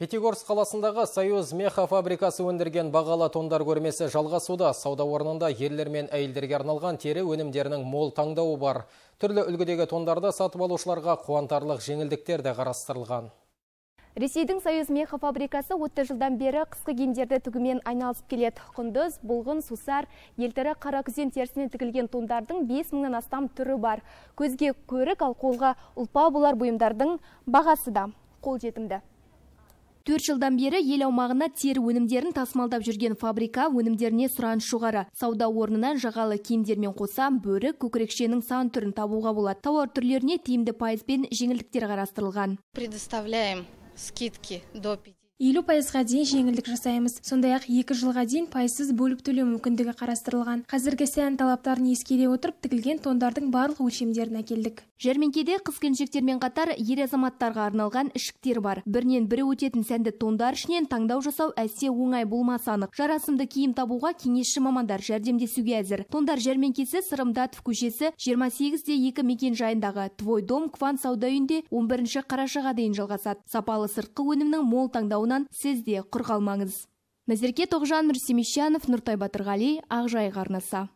Пятигорск қаласындағы Союз меха фабрикасы өндірген бағалы тондар көрмесі жалғасуда. Сауда орнында ерлер мен әйелдерге арналған тері өнімдерінің мол таңдауы бар. Түрлі үлгідегі тондарды сатып алушыларға қуантарлық жеңілдіктер де қарастырылған. Ресейдің Союз меха фабрикасы отты жылдан бері қысқы киімдерді тігумен айналысып келеді. Құндыз, бұлғын, сусар, елтірі қара күзен терісінен тігілген тондардың 5000 нан астам түрі бар. Көзге көрік ал қолға ұлпа болар бұйымдардың бағасы да қол жетімді төрт жылдан бері ел аумағына тері өнімдерін тасымалдап жүрген фабрика өнімдеріне сұраныс жоғары сауда орнынан жағалы киімдермен қоса бөрі көкірекшенің сан түрін табуға болады тауар түрлеріне тиімді пайызбен жеңілдіктер қарастырылған предоставляем скидки до елу пайызға дейін жеңілдік жасаймыз сондай-ақ екі жылға дейін пайызсыз бөліп төлеу мүмкіндігі қарастырылған қазіргі сән талаптарын ескере отырып тігілген тондардың барлық өлшемдерін әкелдік жәрмеңкеде қыз келіншектермен қатар ер азаматтарға арналған ішіктер бар бірінен бірі өтетін сәнді тондар ішінен таңдау жасау әсте оңай болмасы анық жарасымды киім табуға кеңесші мамандар жәрдемдесуге әзір тондар жәрмеңкесі сырымдатов көшесі жиырма сегіз де екі мекенжайындағы твой дом кван сауда үйінде он бірінші қарашаға дейін жалғасады сапалы сыртқы өнімнің мол таңдауын жолынан сіз де құр қалмаңыз назерке тоғжан нұртай батырғали ақжайық арнасы